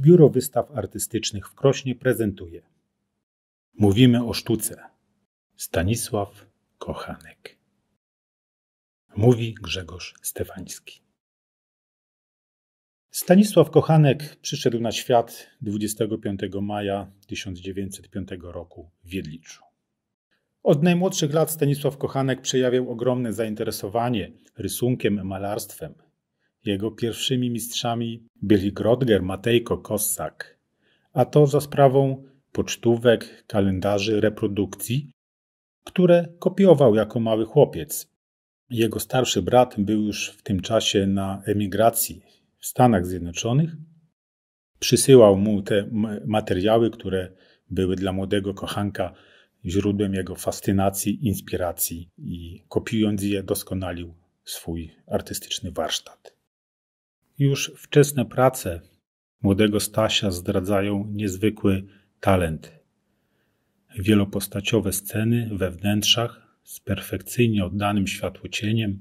Biuro Wystaw Artystycznych w Krośnie prezentuje. Mówimy o sztuce. Stanisław Kochanek. Mówi Grzegorz Stefański. Stanisław Kochanek przyszedł na świat 25 maja 1905 roku w Wiedliczu. Od najmłodszych lat Stanisław Kochanek przejawiał ogromne zainteresowanie rysunkiem, malarstwem, jego pierwszymi mistrzami byli Grodger Matejko Kossak, a to za sprawą pocztówek, kalendarzy, reprodukcji, które kopiował jako mały chłopiec. Jego starszy brat był już w tym czasie na emigracji w Stanach Zjednoczonych. Przysyłał mu te materiały, które były dla młodego kochanka źródłem jego fascynacji, inspiracji i kopiując je doskonalił swój artystyczny warsztat. Już wczesne prace młodego Stasia zdradzają niezwykły talent. Wielopostaciowe sceny we wnętrzach z perfekcyjnie oddanym światło cieniem,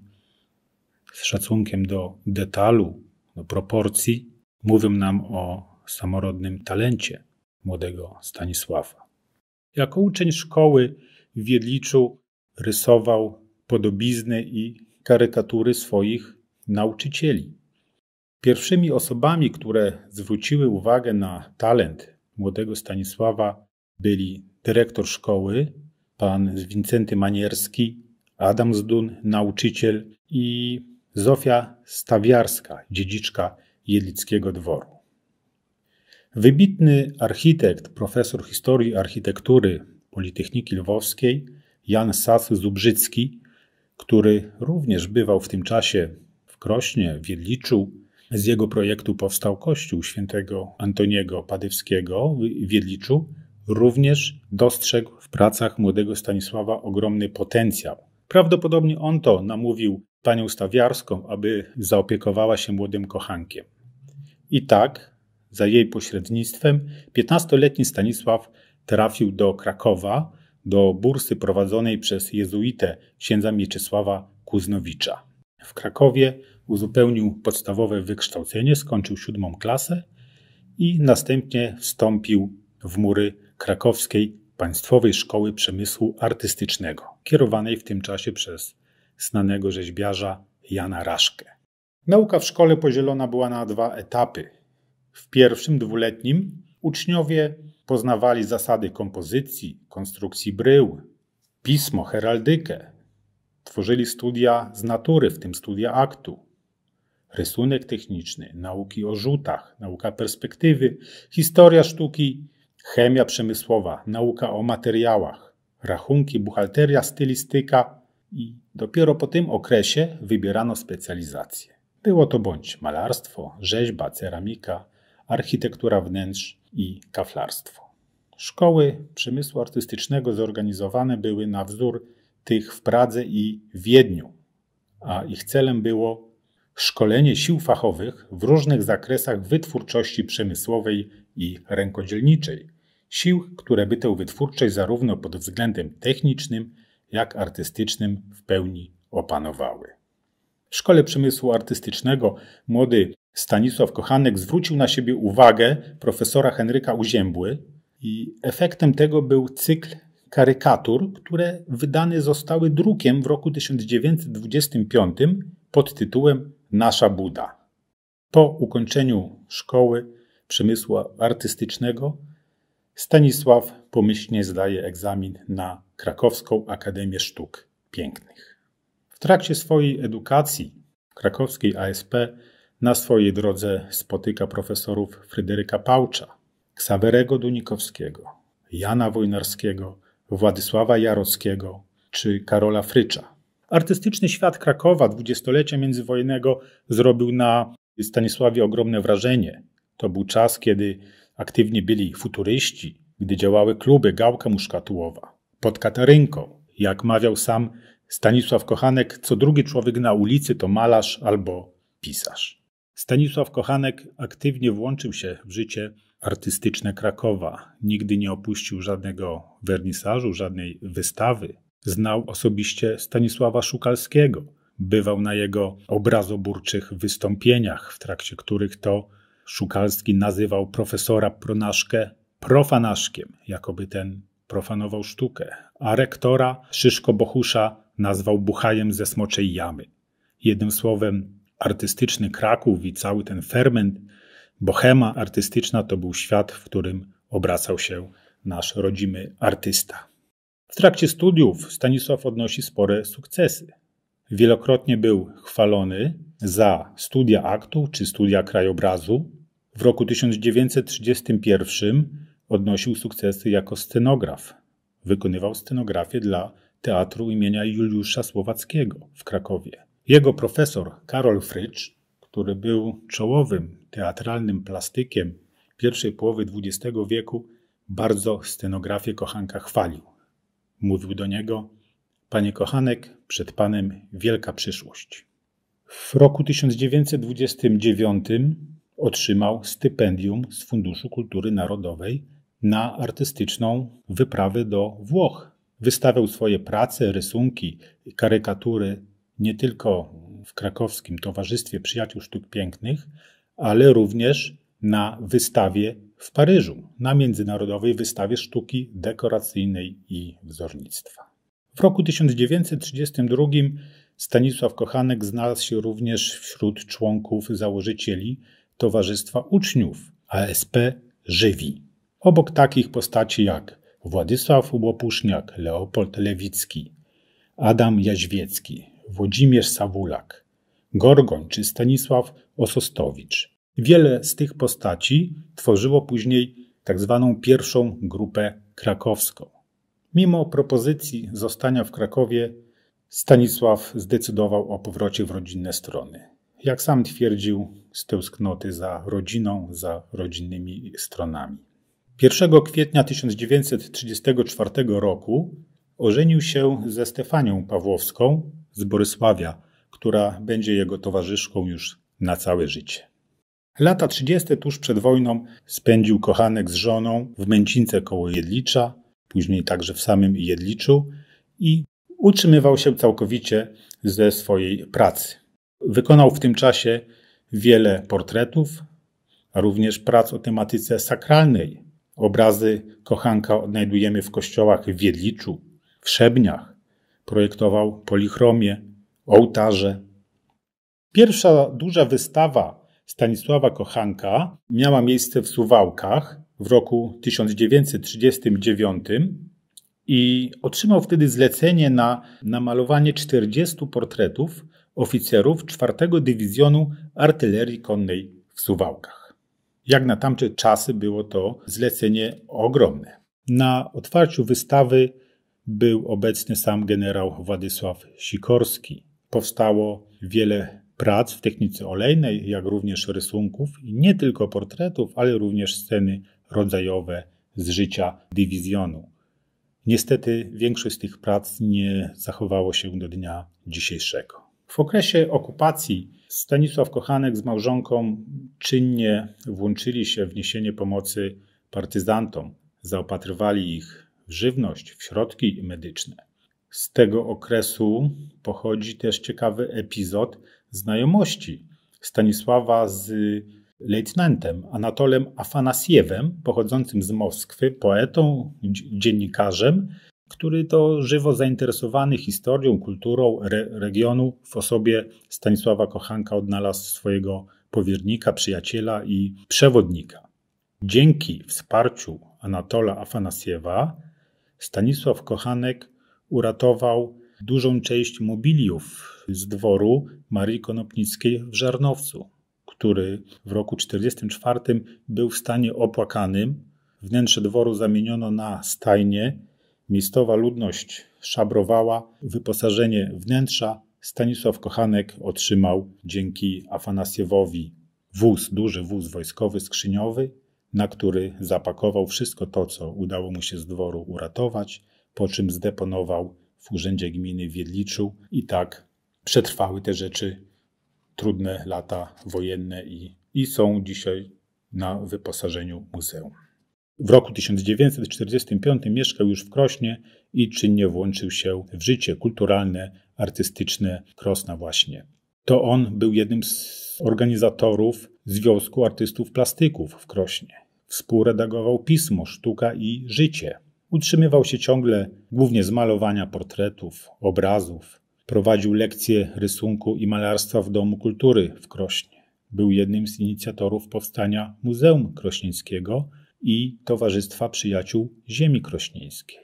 z szacunkiem do detalu, do proporcji, mówią nam o samorodnym talencie młodego Stanisława. Jako uczeń szkoły w Wiedliczu rysował podobizny i karykatury swoich nauczycieli. Pierwszymi osobami, które zwróciły uwagę na talent młodego Stanisława, byli dyrektor szkoły, pan Wincenty Manierski, Adam Zdun, nauczyciel i Zofia Stawiarska, dziedziczka Jedlickiego Dworu. Wybitny architekt, profesor historii architektury Politechniki Lwowskiej, Jan Sas Zubrzycki, który również bywał w tym czasie w Krośnie, w Jedliczu, z jego projektu powstał kościół świętego Antoniego Padywskiego w Wiedliczu. Również dostrzegł w pracach młodego Stanisława ogromny potencjał. Prawdopodobnie on to namówił panią Stawiarską, aby zaopiekowała się młodym kochankiem. I tak, za jej pośrednictwem, 15-letni Stanisław trafił do Krakowa, do bursy prowadzonej przez jezuitę księdza Mieczysława Kuznowicza. W Krakowie uzupełnił podstawowe wykształcenie, skończył siódmą klasę i następnie wstąpił w mury krakowskiej Państwowej Szkoły Przemysłu Artystycznego, kierowanej w tym czasie przez znanego rzeźbiarza Jana Raszkę. Nauka w szkole podzielona była na dwa etapy. W pierwszym dwuletnim uczniowie poznawali zasady kompozycji, konstrukcji brył, pismo, heraldykę, Tworzyli studia z natury, w tym studia aktu, rysunek techniczny, nauki o rzutach, nauka perspektywy, historia sztuki, chemia przemysłowa, nauka o materiałach, rachunki, buchalteria, stylistyka i dopiero po tym okresie wybierano specjalizacje. Było to bądź malarstwo, rzeźba, ceramika, architektura wnętrz i kaflarstwo. Szkoły przemysłu artystycznego zorganizowane były na wzór tych w Pradze i Wiedniu, a ich celem było szkolenie sił fachowych w różnych zakresach wytwórczości przemysłowej i rękodzielniczej, sił, które by tę wytwórczość zarówno pod względem technicznym, jak artystycznym w pełni opanowały. W Szkole Przemysłu Artystycznego młody Stanisław Kochanek zwrócił na siebie uwagę profesora Henryka Uziębły i efektem tego był cykl karykatur, które wydane zostały drukiem w roku 1925 pod tytułem Nasza Buda. Po ukończeniu szkoły przemysłu artystycznego Stanisław pomyślnie zdaje egzamin na Krakowską Akademię Sztuk Pięknych. W trakcie swojej edukacji w krakowskiej ASP na swojej drodze spotyka profesorów Fryderyka Paucza, Ksawerego Dunikowskiego, Jana Wojnarskiego, Władysława Jarockiego czy Karola Frycza. Artystyczny świat Krakowa dwudziestolecia międzywojennego zrobił na Stanisławie ogromne wrażenie. To był czas, kiedy aktywni byli futuryści, gdy działały kluby Gałka Muszkatułowa. Pod Katarynką, jak mawiał sam Stanisław Kochanek, co drugi człowiek na ulicy to malarz albo pisarz. Stanisław Kochanek aktywnie włączył się w życie artystyczne Krakowa. Nigdy nie opuścił żadnego wernisażu, żadnej wystawy. Znał osobiście Stanisława Szukalskiego. Bywał na jego obrazoburczych wystąpieniach, w trakcie których to Szukalski nazywał profesora Pronaszkę profanaszkiem, jakoby ten profanował sztukę, a rektora Szyszko Bohusza nazwał buchajem ze smoczej jamy. Jednym słowem, artystyczny Kraków i cały ten ferment Bohema artystyczna to był świat, w którym obracał się nasz rodzimy artysta. W trakcie studiów Stanisław odnosi spore sukcesy. Wielokrotnie był chwalony za studia aktu czy studia krajobrazu. W roku 1931 odnosił sukcesy jako scenograf. Wykonywał scenografię dla Teatru imienia Juliusza Słowackiego w Krakowie. Jego profesor Karol Frycz który był czołowym teatralnym plastykiem pierwszej połowy XX wieku, bardzo scenografię kochanka chwalił. Mówił do niego: Panie kochanek, przed Panem wielka przyszłość. W roku 1929 otrzymał stypendium z Funduszu Kultury Narodowej na artystyczną wyprawę do Włoch. Wystawiał swoje prace, rysunki, karykatury nie tylko w krakowskim Towarzystwie Przyjaciół Sztuk Pięknych, ale również na wystawie w Paryżu, na Międzynarodowej Wystawie Sztuki Dekoracyjnej i Wzornictwa. W roku 1932 Stanisław Kochanek znalazł się również wśród członków założycieli Towarzystwa Uczniów ASP Żywi. Obok takich postaci jak Władysław Łopuszniak, Leopold Lewicki, Adam Jaźwiecki, Włodzimierz Sawulak, Gorgoń czy Stanisław Osostowicz. Wiele z tych postaci tworzyło później tzw. Tak pierwszą grupę krakowską. Mimo propozycji zostania w Krakowie, Stanisław zdecydował o powrocie w rodzinne strony. Jak sam twierdził, z tęsknoty za rodziną, za rodzinnymi stronami. 1 kwietnia 1934 roku ożenił się ze Stefanią Pawłowską, z Borysławia, która będzie jego towarzyszką już na całe życie. Lata 30. tuż przed wojną spędził kochanek z żoną w Męcince koło Jedlicza, później także w samym Jedliczu i utrzymywał się całkowicie ze swojej pracy. Wykonał w tym czasie wiele portretów, a również prac o tematyce sakralnej. Obrazy kochanka odnajdujemy w kościołach w Jedliczu, w Szebniach, projektował polichromie, ołtarze. Pierwsza duża wystawa Stanisława Kochanka miała miejsce w Suwałkach w roku 1939 i otrzymał wtedy zlecenie na namalowanie 40 portretów oficerów 4 Dywizjonu Artylerii Konnej w Suwałkach. Jak na tamte czasy było to zlecenie ogromne. Na otwarciu wystawy był obecny sam generał Władysław Sikorski. Powstało wiele prac w technice olejnej, jak również rysunków, nie tylko portretów, ale również sceny rodzajowe z życia dywizjonu. Niestety większość z tych prac nie zachowało się do dnia dzisiejszego. W okresie okupacji Stanisław Kochanek z małżonką czynnie włączyli się w niesienie pomocy partyzantom, zaopatrywali ich żywność, w środki medyczne. Z tego okresu pochodzi też ciekawy epizod znajomości Stanisława z lejtnantem Anatolem Afanasiewem, pochodzącym z Moskwy, poetą, dziennikarzem, który to żywo zainteresowany historią, kulturą re regionu w osobie Stanisława Kochanka odnalazł swojego powiernika, przyjaciela i przewodnika. Dzięki wsparciu Anatola Afanasiewa Stanisław Kochanek uratował dużą część mobiliów z dworu Marii Konopnickiej w Żarnowcu, który w roku 1944 był w stanie opłakanym. Wnętrze dworu zamieniono na stajnie. Miejscowa ludność szabrowała. Wyposażenie wnętrza Stanisław Kochanek otrzymał dzięki Afanasiewowi wóz, duży wóz wojskowy, skrzyniowy, na który zapakował wszystko to, co udało mu się z dworu uratować, po czym zdeponował w urzędzie gminy w Wiedliczu i tak przetrwały te rzeczy trudne lata wojenne i, i są dzisiaj na wyposażeniu muzeum. W roku 1945 mieszkał już w Krośnie i czynnie włączył się w życie kulturalne, artystyczne Krosna właśnie. To on był jednym z organizatorów Związku Artystów Plastyków w Krośnie. Współredagował pismo Sztuka i Życie. Utrzymywał się ciągle głównie z malowania portretów, obrazów. Prowadził lekcje rysunku i malarstwa w Domu Kultury w Krośnie. Był jednym z inicjatorów powstania Muzeum Krośnieńskiego i Towarzystwa Przyjaciół Ziemi Krośnieńskiej.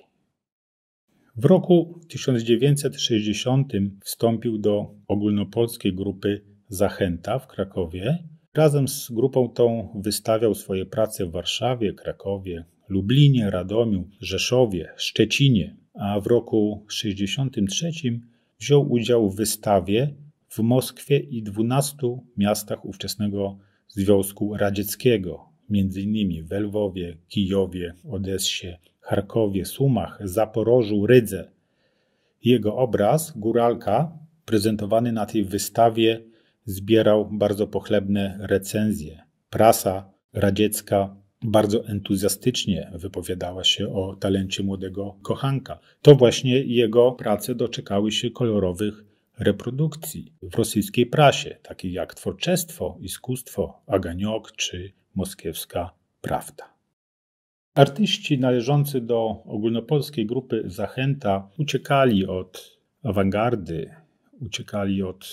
W roku 1960 wstąpił do ogólnopolskiej grupy Zachęta w Krakowie Razem z grupą tą wystawiał swoje prace w Warszawie, Krakowie, Lublinie, Radomiu, Rzeszowie, Szczecinie, a w roku 63 wziął udział w wystawie w Moskwie i 12 miastach ówczesnego Związku Radzieckiego, m.in. w Lwowie, Kijowie, Odessie, Charkowie, Sumach, Zaporożu, Rydze. Jego obraz, Góralka, prezentowany na tej wystawie zbierał bardzo pochlebne recenzje. Prasa radziecka bardzo entuzjastycznie wypowiadała się o talencie młodego kochanka. To właśnie jego prace doczekały się kolorowych reprodukcji w rosyjskiej prasie, takiej jak Tworczestwo, Iskustwo, Aganiok czy Moskiewska Prawda. Artyści należący do ogólnopolskiej grupy Zachęta uciekali od awangardy, uciekali od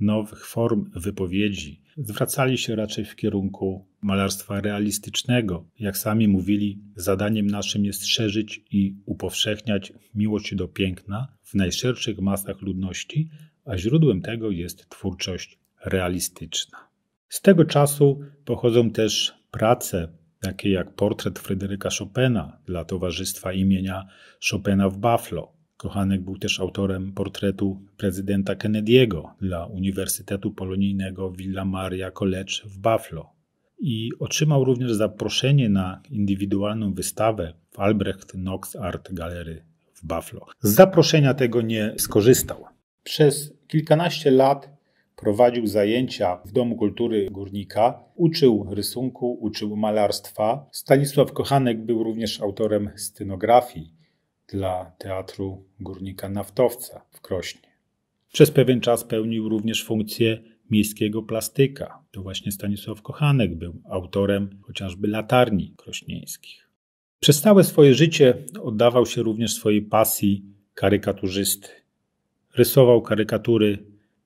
nowych form wypowiedzi, zwracali się raczej w kierunku malarstwa realistycznego. Jak sami mówili, zadaniem naszym jest szerzyć i upowszechniać miłość do piękna w najszerszych masach ludności, a źródłem tego jest twórczość realistyczna. Z tego czasu pochodzą też prace takie jak portret Fryderyka Chopina dla Towarzystwa imienia Chopina w Buffalo, Kochanek był też autorem portretu prezydenta Kennedy'ego dla Uniwersytetu Polonijnego Villa Maria College w Buffalo i otrzymał również zaproszenie na indywidualną wystawę w Albrecht Knox Art Gallery w Buffalo. Z zaproszenia tego nie skorzystał. Przez kilkanaście lat prowadził zajęcia w Domu Kultury Górnika, uczył rysunku, uczył malarstwa. Stanisław Kochanek był również autorem scenografii dla Teatru Górnika Naftowca w Krośnie. Przez pewien czas pełnił również funkcję miejskiego plastyka. To właśnie Stanisław Kochanek był autorem chociażby latarni krośnieńskich. Przez całe swoje życie oddawał się również swojej pasji karykaturzysty. Rysował karykatury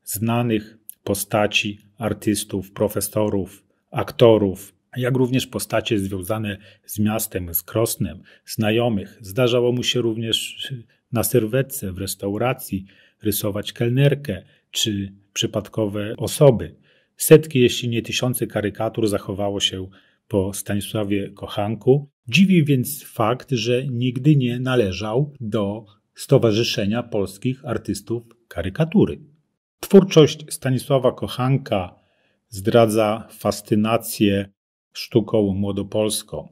znanych postaci, artystów, profesorów, aktorów, jak również postacie związane z miastem, z Krosnem, znajomych. Zdarzało mu się również na serwetce w restauracji rysować kelnerkę czy przypadkowe osoby. Setki, jeśli nie tysiące karykatur zachowało się po Stanisławie Kochanku. Dziwi więc fakt, że nigdy nie należał do Stowarzyszenia Polskich Artystów Karykatury. Twórczość Stanisława Kochanka zdradza fascynację sztuką młodopolską.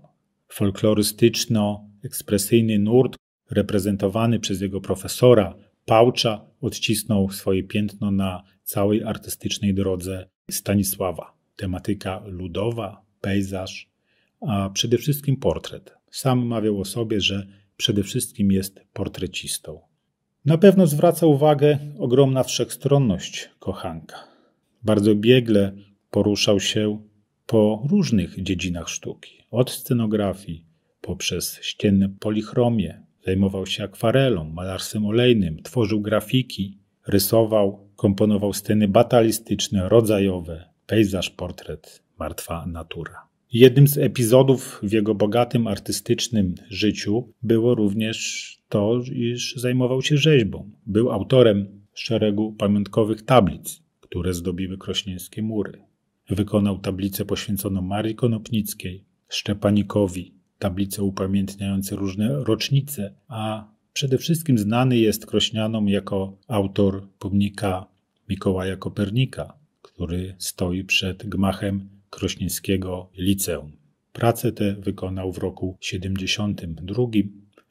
Folklorystyczno-ekspresyjny nurt, reprezentowany przez jego profesora Paucza, odcisnął swoje piętno na całej artystycznej drodze Stanisława. Tematyka ludowa, pejzaż, a przede wszystkim portret. Sam mawiał o sobie, że przede wszystkim jest portrecistą. Na pewno zwraca uwagę ogromna wszechstronność kochanka. Bardzo biegle poruszał się po różnych dziedzinach sztuki, od scenografii poprzez ścienne polichromię, zajmował się akwarelą, malarstwem olejnym, tworzył grafiki, rysował, komponował sceny batalistyczne, rodzajowe, pejzaż, portret, martwa natura. Jednym z epizodów w jego bogatym artystycznym życiu było również to, iż zajmował się rzeźbą. Był autorem szeregu pamiątkowych tablic, które zdobiły krośnieńskie mury. Wykonał tablicę poświęconą Marii Konopnickiej, Szczepanikowi, tablice upamiętniające różne rocznice, a przede wszystkim znany jest Krośnianom jako autor pomnika Mikołaja Kopernika, który stoi przed gmachem krośnieńskiego liceum. Pracę tę wykonał w roku 72.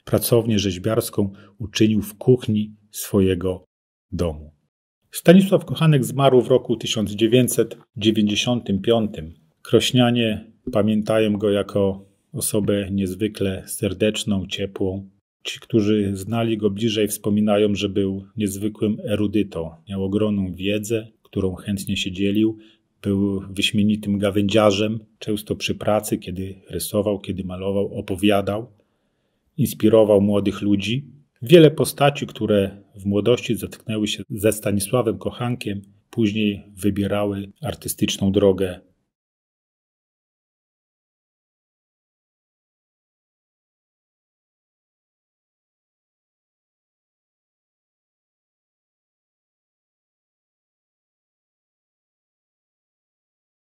Pracownię rzeźbiarską uczynił w kuchni swojego domu. Stanisław Kochanek zmarł w roku 1995. Krośnianie pamiętają go jako osobę niezwykle serdeczną, ciepłą. Ci, którzy znali go bliżej, wspominają, że był niezwykłym erudytą. Miał ogromną wiedzę, którą chętnie się dzielił. Był wyśmienitym gawędziarzem, często przy pracy, kiedy rysował, kiedy malował, opowiadał. Inspirował młodych ludzi. Wiele postaci, które w młodości zetknęły się ze Stanisławem Kochankiem, później wybierały artystyczną drogę